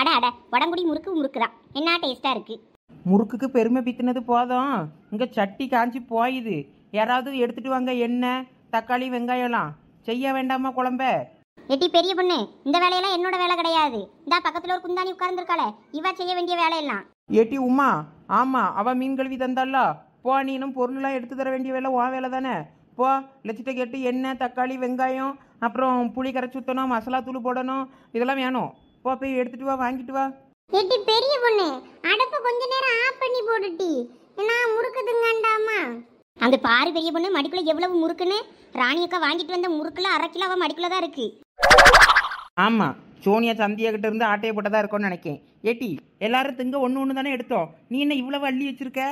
அட அட வடங்குடி முறுக்கு முறுக்கு தான் என்ன டேஸ்ட்டாக இருக்குது முறுக்குக்கு பெருமை பித்தினது போதும் இங்கே சட்டி காஞ்சி போயுது யாராவது எடுத்துட்டு வாங்க எண்ணெய் தக்காளி வெங்காயம்லாம் செய்ய வேண்டாமா குழம்ப எட்டி பெரிய பொண்ணு இந்த வேலையெல்லாம் என்னோட வேலை கிடையாது இந்த பக்கத்தில் ஒரு குந்தாணி உட்கார்ந்துருக்கால இவ செய்ய வேண்டிய வேலையெல்லாம் ஏட்டி உமா ஆமா அவ மீன் கழுவி தந்தாளா போ நீனும் பொருள்லாம் எடுத்து தர வேண்டிய வேலை உன் வேலை தானே போ லட்சத்தை கேட்டு எண்ணெய் தக்காளி வெங்காயம் அப்புறம் புளி கரைச்சி ஊற்றணும் மசாலா தூள் போடணும் இதெல்லாம் வேணும் போ போய் எடுத்துட்டு வா வாங்கிட்டு வா ஏட்டி பெரிய பொண்ணு அடுப்பு கொஞ்ச நேரம் ஆஃப் பண்ணி போடுட்டி நான் முறுக்குதுங்கண்டாமா அந்த பாரு பெரிய பொண்ணு மடிக்குள்ள எவ்வளவு முறுக்குன்னு ராணியக்கா வாங்கிட்டு வந்த முறுக்குல அரை கிலோ அவன் மடிக்குள்ள தான் இருக்கு ஆமா சோனியா சந்தியா கிட்ட இருந்து ஆட்டைய போட்டதா இருக்கும்னு நினைக்கேன் ஏட்டி எல்லாரும் திங்க ஒன்று ஒண்ணு தானே எடுத்தோம் நீ என்ன இவ்வளவு அள்ளி வச்சிருக்க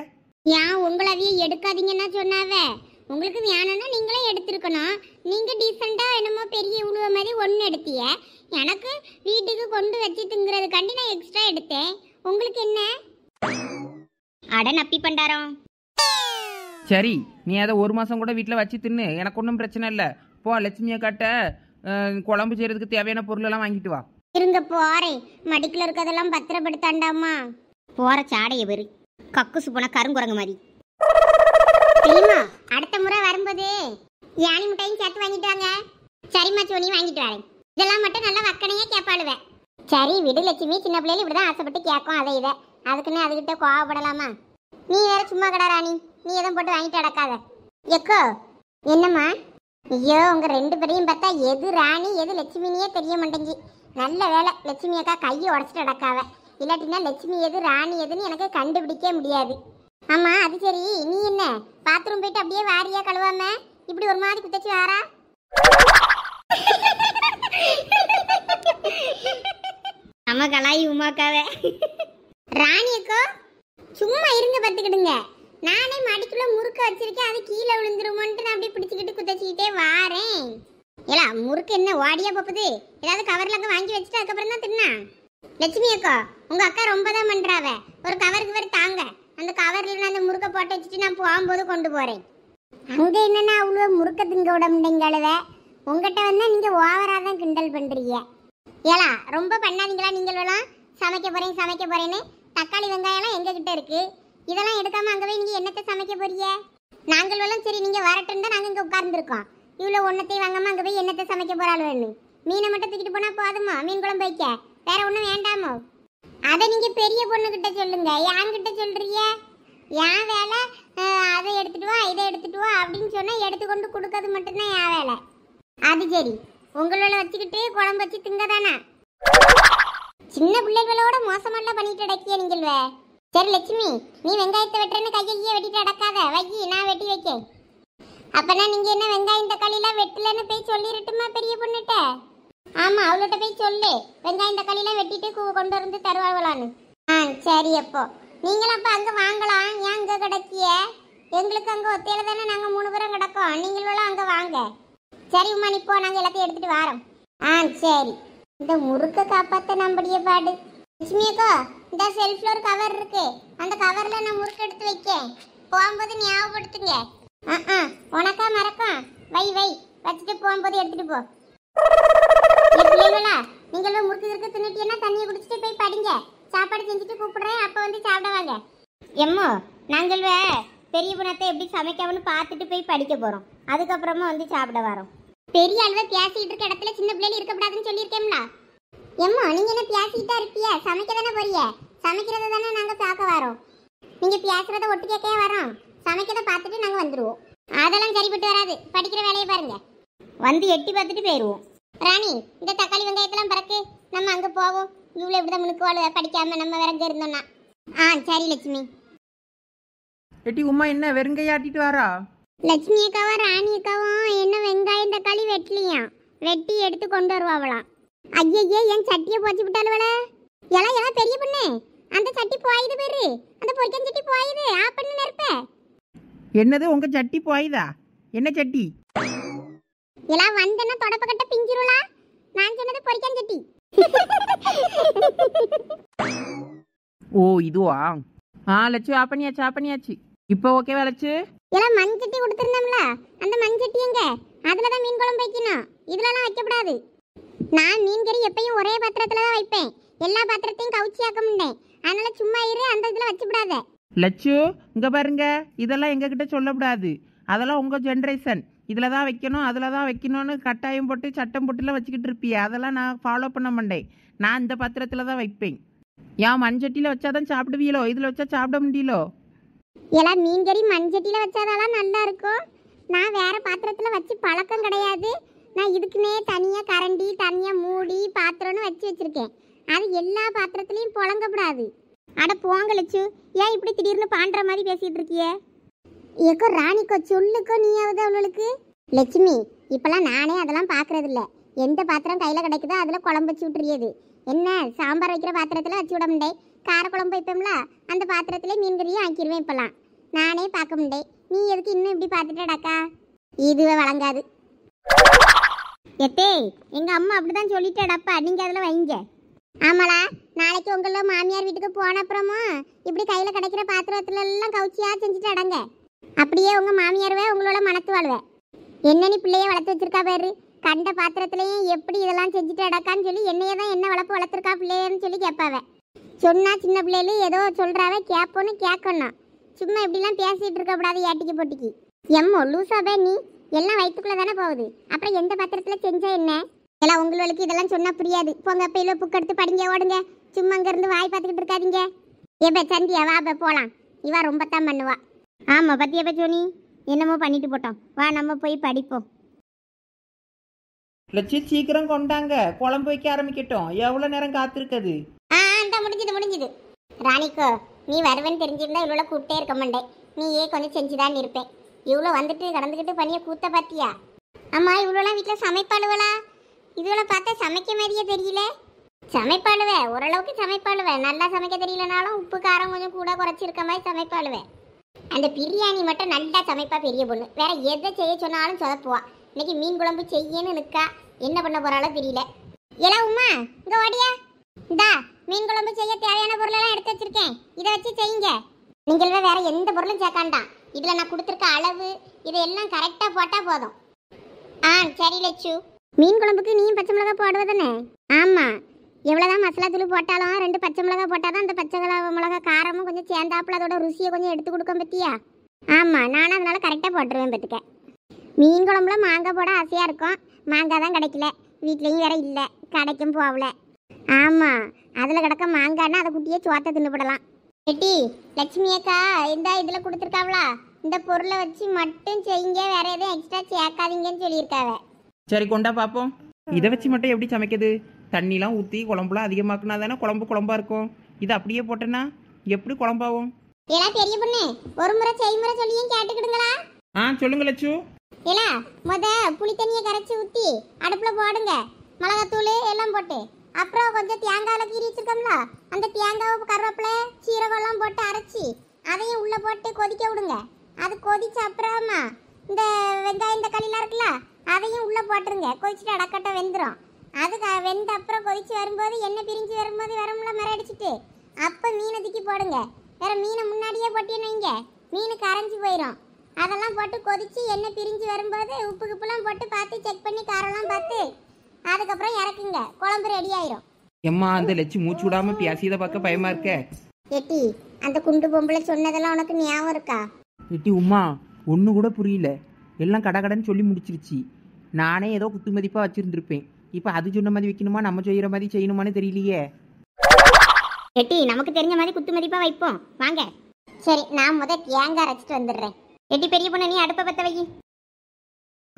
ஏன் உங்களதையும் எடுக்காதீங்கன்னா சொன்னாவே உங்களுக்கு வேணும்னா நீங்களே எடுத்துருக்கணும் நீங்கள் டீசெண்டாக என்னமோ பெரிய உழுவ மாதிரி ஒன்று எடுத்திய எனக்கு வீட்டுக்கு கொண்டு வச்சுட்டுங்கிறதுக்காண்டி நான் எக்ஸ்ட்ரா எடுத்தேன் உங்களுக்கு என்ன அட நப்பி பண்டாரம் சரி நீ அதை ஒரு மாதம் கூட வீட்டில் வச்சு தின்னு எனக்கு ஒன்றும் பிரச்சனை இல்லை போ லட்சுமியை காட்ட குழம்பு செய்கிறதுக்கு தேவையான பொருளெல்லாம் வாங்கிட்டு வா இருங்க போறேன் மடிக்கில் இருக்கிறதெல்லாம் பத்திரப்படுத்தாண்டாமா போகிற சாடைய பேர் கக்குசு போனால் கருங்குரங்கு மாதிரி தெரியுமா அடுத்த முறை வரும்போது யானை முட்டையும் சேர்த்து வாங்கிட்டு வாங்க சரிம்மா சோனியும் வாங்கிட்டு வரேன் இதெல்லாம் மட்டும் நல்லா வக்கனையே கேட்பாளுவேன் சரி விடு லட்சுமி சின்ன பிள்ளைல இப்படிதான் ஆசைப்பட்டு கேட்கும் அதை இதை அதுக்குன்னு அதுகிட்ட கோவப்படலாமா நீ வேற சும்மா கடா ராணி நீ எதுவும் போட்டு வாங்கிட்டு அடக்காத எக்கோ என்னம்மா ஐயோ உங்க ரெண்டு பேரையும் பார்த்தா எது ராணி எது லட்சுமினியே தெரிய மாட்டேங்கி நல்ல வேலை லட்சுமி அக்கா கையை உடச்சிட்டு அடக்காவ இல்லாட்டினா லட்சுமி எது ராணி எதுன்னு எனக்கு கண்டுபிடிக்கவே முடியாது ஆமா அது சரி நீ என்ன பாத்ரூம் போயிட்டு அப்படியே வாரியா கழுவாம இப்படி ஒரு மாதிரி குத்தச்சு வாரா நம்ம கலாய் உமாக்காவே ராணி அக்கோ சும்மா இருங்க பார்த்துக்கிடுங்க நானே மடிக்குள்ள முறுக்கு வச்சிருக்கேன் அது கீழே விழுந்துருமோன்ட்டு நான் அப்படியே பிடிச்சிக்கிட்டு குத்தச்சிக்கிட்டே வாரேன் ஏலா முறுக்கு என்ன வாடியா போப்புது ஏதாவது கவர்ல அங்க வாங்கி வச்சுட்டு அதுக்கப்புறம் தான் தின்னா லட்சுமி அக்கா உங்க அக்கா ரொம்ப தான் பண்றாவ ஒரு கவருக்கு கவர் தாங்க அந்த கவர்ல அந்த முறுக்க போட்டு வச்சுட்டு நான் போகும்போது கொண்டு போறேன் அங்க என்னன்னா அவ்வளோ முறுக்க திங்க விட முடியுங்களவ உங்ககிட்ட வந்தா நீங்க ஓவரா தான் கிண்டல் பண்றீங்க ஏலா ரொம்ப பண்ணாதீங்களா எல்லாம் சமைக்க போறேன் சமைக்க போறேன்னு தக்காளி எல்லாம் எங்க கிட்ட இருக்கு இதெல்லாம் எடுக்காம அங்க போய் நீங்க என்னத்தை சமைக்க போறீங்க எல்லாம் சரி நீங்க வரட்டுன்னு நாங்க இங்க உட்கார்ந்துருக்கோம் இவ்வளவு ஒன்றத்தையும் வாங்காம அங்க போய் என்னத்தை சமைக்க போறாள் வேணும் மீனை மட்டும் தூக்கிட்டு போனா போதுமா மீன் குழம்பு வைக்க வேற ஒன்றும் வேண்டாமோ அதை நீங்க பெரிய பொண்ணுகிட்ட சொல்லுங்க என்கிட்ட சொல்றீங்க என் வேலை அதை எடுத்துட்டு வா இதை எடுத்துட்டு வா அப்படின்னு சொன்னா எடுத்துக்கொண்டு கொடுக்கறது மட்டும்தான் என் வேலை அது சரி உங்களோட வச்சுக்கிட்டு குழம்பு வச்சு திங்க தானே சின்ன பிள்ளைகளோட மோசமெல்லாம் பண்ணிட்டு அடக்கிய நீங்களே சரி லட்சுமி நீ வெங்காயத்தை வெட்டுறேன்னு கையை கையை வெட்டிட்டு அடக்காத வைக்கி நான் வெட்டி வைக்கேன் அப்பனா நீங்க என்ன வெங்காயம் தக்காளி எல்லாம் வெட்டலன்னு போய் சொல்லிடட்டுமா பெரிய பொண்ணுகிட்ட ஆமா அவளோட போய் சொல்லு வெங்காயம் தக்காளி எல்லாம் வெட்டிட்டு கூ கொண்டு வந்து தருவாங்களான்னு ஆ சரி அப்போ நீங்களும் அப்போ அங்கே வாங்கலாம் ஏன் அங்கே கிடக்கிய எங்களுக்கு அங்க ஒத்தையில தானே நாங்கள் மூணு பேரும் கிடக்கோம் நீங்களும் அங்கே வாங்க சரி உமா போ நாங்கள் எல்லாத்தையும் எடுத்துட்டு வரோம் ஆ சரி இந்த முறுக்க காப்பாத்த நம்முடைய பாடு லட்சுமி அக்கா இந்த செல்ஃபில் ஒரு கவர் இருக்கு அந்த கவர்ல நான் முறுக்கு எடுத்து வைக்கேன் போகும்போது ஞாபகப்படுத்துங்க ஆ ஆ உனக்கா மறக்கும் வை வை வச்சுட்டு போகும்போது எடுத்துட்டு போ நீங்களும் முறுக்கு இருக்க தின்னுட்டீங்கன்னா தண்ணியை குடிச்சிட்டு போய் படிங்க சாப்பாடு செஞ்சுட்டு கூப்பிடுறேன் அப்போ வந்து சாப்பிடுவாங்க எம்மோ நாங்கள் பெரிய குணத்தை எப்படி சமைக்காமனு பார்த்துட்டு போய் படிக்க போகிறோம் அதுக்கப்புறமா வந்து சாப்பிட வரோம் பெரிய அளவில் பேசிக்கிட்டு இருக்க இடத்துல சின்ன பிள்ளைகள் இருக்கக்கூடாதுன்னு சொல்லியிருக்கேம்ல எம்மோ நீங்கள் என்ன பேசிக்கிட்டா இருப்பிய சமைக்க தானே போறிய தானே நாங்கள் பார்க்க வரோம் நீங்கள் பேசுகிறத ஒட்டு வரோம் சமைக்கிறத பார்த்துட்டு நாங்கள் வந்துடுவோம் அதெல்லாம் சரிப்பட்டு வராது படிக்கிற வேலையை பாருங்கள் வந்து எட்டி பார்த்துட்டு போயிடுவோம் ராணி இந்த தக்காளி வெங்காயத்தெல்லாம் பறக்கு நம்ம அங்கே போவோம் இவ்வளோ இப்படி தான் படிக்காம நம்ம வேற இங்கே இருந்தோம்னா ஆ சரி லட்சுமி எட்டி உமா என்ன ஆட்டிட்டு வாரா லட்சுமி அக்காவும் ராணி அக்காவும் என்ன வெங்காயம் தக்காளி வெட்டலையாம் வெட்டி எடுத்து கொண்டு வருவாங்களாம் ஐயையே என் சட்டியை போச்சு விட்டாளுவள எல்லாம் எல்லாம் பெரிய பண்ணே அந்த சட்டி போயுது பேரு அந்த பொய்க்கன் சட்டி போயுது ஆ பண்ணு நெருப்ப என்னது உங்க சட்டி போயுதா என்ன சட்டி எல்லாம் வந்தேன்னா தொடப்ப கட்ட பிஞ்சிருளா நான் சொன்னது பொறிக்கான் சட்டி ஓ இதுவா ஆ லட்சு ஆப்பனியாச்சு ஆப்பனியாச்சு இப்போ ஓகேவா லட்சு எல்லாம் மண் செட்டி கொடுத்துருந்தோம்ல அந்த மண் செட்டி எங்க அதுல தான் மீன் குழம்பு வைக்கணும் இதுலலாம் வைக்கக்கூடாது நான் மீன் கறி எப்பயும் ஒரே பாத்திரத்துல தான் வைப்பேன் எல்லா பாத்திரத்தையும் கவுச்சி ஆக்க முடியேன் அதனால சும்மா இரு அந்த இதுல வச்சுப்படாத லட்சு இங்க பாருங்க இதெல்லாம் எங்ககிட்ட சொல்லக்கூடாது அதெல்லாம் உங்க ஜென்ரேஷன் இதில் தான் வைக்கணும் அதில் தான் வைக்கணும்னு கட்டாயம் போட்டு சட்டம் போட்டுலாம் வச்சுக்கிட்டு இருப்பியே அதெல்லாம் நான் ஃபாலோ பண்ண மாட்டேன் நான் இந்த பத்திரத்தில் தான் வைப்பேன் ஏன் மண்சட்டியில் வச்சா தான் சாப்பிடுவீங்களோ இதில் வச்சா சாப்பிட முடியலோ எல்லாம் மீன் கறி மண்சட்டியில் வச்சாதெல்லாம் நல்லா இருக்கும் நான் வேற பாத்திரத்தில் வச்சு பழக்கம் கிடையாது நான் இதுக்குமே தனியாக கரண்டி தனியாக மூடி பாத்திரம்னு வச்சு வச்சுருக்கேன் அது எல்லா பாத்திரத்துலேயும் புழங்கப்படாது அட போங்கலச்சு ஏன் இப்படி திடீர்னு பாண்டுற மாதிரி பேசிகிட்டு இருக்கியே ஏக்கோ ராணிக்கோ சொல்லுக்கோ நீயாவது அவளுக்கு லட்சுமி இப்போல்லாம் நானே அதெல்லாம் பார்க்கறது இல்லை எந்த பாத்திரம் கையில் கிடைக்குதோ அதில் குழம்பு வச்சு விட்டுறியது என்ன சாம்பார் வைக்கிற பாத்திரத்தில் வச்சு விட முடியே கார குழம்பு வைப்போம்ல அந்த பாத்திரத்தில் மீன் கறியும் ஆக்கிடுவேன் இப்போல்லாம் நானே பார்க்க முடியே நீ எதுக்கு இன்னும் இப்படி பார்த்துட்டடாக்கா இதுவே வழங்காது எத்தே எங்கள் அம்மா அப்படிதான் சொல்லிட்டாடாப்பா நீங்கள் அதில் வைங்க ஆமாளா நாளைக்கு உங்கள மாமியார் வீட்டுக்கு போன அப்புறமா இப்படி கையில் கிடைக்கிற பாத்திரத்துல எல்லாம் கவுச்சியாக செஞ்சுட்டு அடங்க அப்படியே உங்க மாமியாருவே உங்களோட மனத்து வாழ்வே என்னன்னு பிள்ளைய வளர்த்து வச்சிருக்கா பாரு கண்ட பாத்திரத்திலையும் எப்படி இதெல்லாம் செஞ்சுட்டு அடக்கான்னு சொல்லி என்னையே தான் என்ன வளர்ப்பு வளர்த்துருக்கா பிள்ளையன்னு சொல்லி கேட்பாவே சொன்னா சின்ன பிள்ளையில ஏதோ சொல்றாவே கேட்போன்னு கேட்கணும் சும்மா இப்படிலாம் பேசிட்டு இருக்க கூடாது ஏட்டிக்கு போட்டிக்கு எம்மோ லூசாவே நீ எல்லாம் வயிற்றுக்குள்ள தானே போகுது அப்புறம் எந்த பாத்திரத்துல செஞ்சா என்ன எல்லாம் உங்களுக்கு இதெல்லாம் சொன்னா புரியாது போங்க பையில புக்கெடுத்து எடுத்து படிங்க ஓடுங்க சும்மா அங்க இருந்து வாய் பார்த்துக்கிட்டு இருக்காதீங்க ஏப்ப சந்தியா வாப்ப போலாம் இவா ரொம்ப தான் பண்ணுவா ஆமாம் பத்தியப்ப சோனி என்னமோ பண்ணிட்டு போட்டோம் வா நம்ம போய் படிப்போம் லட்சி சீக்கிரம் கொண்டாங்க குழம்பு வைக்க ஆரம்பிக்கட்டும் எவ்வளோ நேரம் காத்திருக்குது ஆ அந்த முடிஞ்சது முடிஞ்சது ராணிக்கோ நீ வருவேன்னு தெரிஞ்சிருந்தா இவ்வளோ கூப்பிட்டே இருக்க மாட்டேன் ஏ கொஞ்சம் செஞ்சுதான் இருப்பேன் இவ்வளோ வந்துட்டு கடந்துக்கிட்டு பண்ணிய கூத்த பாத்தியா அம்மா இவ்வளோலாம் வீட்டில் சமைப்பாளுவலா இதுவளை பார்த்தா சமைக்க மாதிரியே தெரியல சமைப்பாளுவேன் ஓரளவுக்கு சமைப்பாளுவேன் நல்லா சமைக்க தெரியலனாலும் உப்பு காரம் கொஞ்சம் கூட குறைச்சிருக்க மாதிரி சமைப்பாளுவேன் அந்த பிரியாணி மட்டும் நல்லா சமைப்பா பெரிய பொண்ணு வேற எதை செய்ய சொன்னாலும் சொதப்புவா இன்னைக்கு மீன் குழம்பு செய்யன்னு நிற்கா என்ன பண்ண போறாலும் தெரியல ஏலா உமா இங்க ஓடியா இந்தா மீன் குழம்பு செய்ய தேவையான பொருளெல்லாம் எடுத்து வச்சிருக்கேன் இதை வச்சு செய்யுங்க நீங்கள வேற எந்த பொருளும் சேர்க்காண்டாம் இதில் நான் கொடுத்துருக்க அளவு இதையெல்லாம் கரெக்டாக போட்டால் போதும் ஆ சரி லட்சு மீன் குழம்புக்கு நீயும் பச்சை மிளகா போடுவதானே ஆமாம் எவ்வளோதான் மசாலா தூள் போட்டாலும் ரெண்டு பச்சை மிளகா போட்டால் தான் அந்த பச்சை மிளகா காரமும் கொஞ்சம் சேர்ந்தாப்புல அதோட ருசியை கொஞ்சம் எடுத்து கொடுக்க பற்றியா ஆமாம் நானும் அதனால கரெக்டாக போட்டுருவேன் பார்த்துக்க மீன் குழம்புல மாங்காய் போட ஆசையாக இருக்கும் மாங்காய் தான் கிடைக்கல வீட்லேயும் வேற இல்லை கடைக்கும் போகல ஆமாம் அதில் கிடக்க மாங்காய்னா அதை குட்டியே சோத்தை தின்னுபடலாம் எட்டி லட்சுமி அக்கா இந்த இதில் கொடுத்துருக்காவளா இந்த பொருளை வச்சு மட்டும் செய்யுங்க வேற எதுவும் எக்ஸ்ட்ரா சேர்க்காதீங்கன்னு சொல்லியிருக்காவே சரி கொண்டா பார்ப்போம் இதை வச்சு மட்டும் எப்படி சமைக்கிறது தண்ணிலாம் ஊற்றி குழம்புலாம் அதிகமாக்குனா தானே குழம்பு குழம்பா இருக்கும் இது அப்படியே போட்டேன்னா எப்படி குழம்பாவும் ஏலா பெரிய பொண்ணு ஒரு முறை செய்முறை சொல்லியும் கேட்டுக்கிடுங்களா ஆ சொல்லுங்க லட்சு ஏலா முத புளி தண்ணியை கரைச்சி ஊற்றி அடுப்பில் போடுங்க மிளகாத்தூள் எல்லாம் போட்டு அப்புறம் கொஞ்சம் எல்லாம் கீறி வச்சிருக்கோம்ல அந்த தேங்காவை கருவேப்பிலை எல்லாம் போட்டு அரைச்சி அதையும் உள்ளே போட்டு கொதிக்க விடுங்க அது கொதிச்ச அப்புறமா இந்த வெங்காயம் இந்த களிலாம் இருக்குல்ல அதையும் உள்ளே போட்டுருங்க கொதிச்சுட்டு அடக்கட்ட வெந்துடும் அது வெந்த அப்புறம் கொதிச்சு வரும்போது எண்ணெய் பிரிஞ்சு வரும்போது வரும்ல மரடிச்சிட்டு அப்போ மீனை தூக்கி போடுங்க வேற மீனை முன்னாடியே போட்டீங்கன்னு மீன் கரைஞ்சி போயிடும் அதெல்லாம் போட்டு கொதிச்சு எண்ணெய் பிரிஞ்சு வரும்போது உப்பு கிப்புலாம் போட்டு பார்த்து செக் பண்ணி காரம்லாம் பார்த்து அதுக்கப்புறம் இறக்குங்க குழம்பு ரெடி ஆயிரும் எம்மா அந்த லட்சி மூச்சு விடாம பேசியதை பார்க்க பயமா இருக்க எட்டி அந்த குண்டு பொம்பளை சொன்னதெல்லாம் உனக்கு ஞாபகம் இருக்கா எட்டி உமா ஒன்று கூட புரியல எல்லாம் கடகடன்னு சொல்லி முடிச்சிருச்சு நானே ஏதோ குத்து மதிப்பாக வச்சுருந்துருப்பேன் இப்ப அது சொன்ன மாதிரி வைக்கணுமா நம்ம செய்கிற மாதிரி செய்யணுமான்னு தெரியலையே எட்டி நமக்கு தெரிஞ்ச மாதிரி குத்து மதிப்பா வைப்போம் வாங்க சரி நான் முத கேங்கா அரைச்சிட்டு வந்துடுறேன் எட்டி பெரிய பொண்ணு நீ அடுப்பை பத்த வை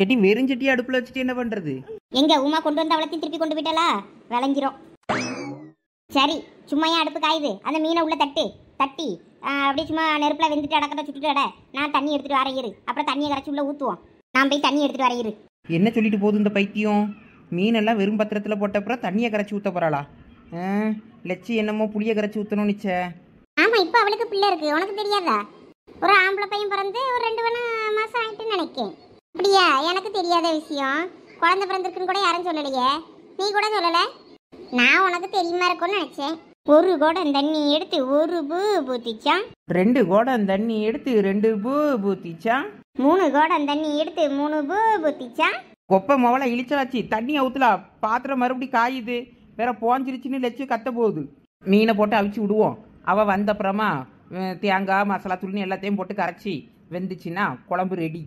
எட்டி வெறுஞ்சட்டியை அடுப்புல வச்சுட்டு என்ன பண்றது எங்க உமா கொண்டு வந்த அவளத்தையும் திருப்பி கொண்டு போயிட்டாளா விளங்கிறோம் சரி சும்மா ஏன் அடுப்பு காயுது அந்த மீனை உள்ள தட்டு தட்டி அப்படியே சும்மா நெருப்புல வெந்துட்டு அடக்கத்தை சுட்டுட்டு அட நான் தண்ணி எடுத்துட்டு வரையிரு அப்புறம் தண்ணியை கரைச்சி உள்ள ஊற்றுவோம் நான் போய் தண்ணி எடுத்துட்டு வரையிரு என்ன சொல்லிட்டு போகுது இந்த பைத்தியம் மீனெல்லாம் வெறும் பத்திரத்தில் போட்டப்புறம் தண்ணியை கரைச்சி ஊற்ற போகிறாளா லட்சி என்னமோ புளியை கரைச்சி ஊற்றணும் நிச்சே ஆமாம் இப்போ அவளுக்கு பிள்ளை இருக்குது உனக்கு தெரியாதா ஒரு ஆம்பளை பையன் பிறந்து ஒரு ரெண்டு மணி மாதம் ஆகிட்டுன்னு நினைக்கேன் அப்படியா எனக்கு தெரியாத விஷயம் குழந்தை பிறந்திருக்குன்னு கூட யாரும் சொல்லலையே நீ கூட சொல்லலை நான் உனக்கு தெரியுமா இருக்கும்னு நினச்சேன் ஒரு குடம் தண்ணி எடுத்து ஒரு பூ பூத்திச்சான் ரெண்டு குடம் தண்ணி எடுத்து ரெண்டு பூ பூத்திச்சான் மூணு குடம் தண்ணி எடுத்து மூணு பூ பூத்திச்சான் கொப்பை மொவலை இழிச்சலாச்சு தண்ணி அவுத்துல பாத்திரம் மறுபடி காயுது வேற போஞ்சிருச்சுன்னு லட்சம் கத்த போகுது மீனை போட்டு அவிச்சு விடுவோம் அவள் வந்தப்புறமா தேங்காய் மசாலா துள்ளி எல்லாத்தையும் போட்டு கரைச்சி வெந்துச்சுன்னா குழம்பு ரெடி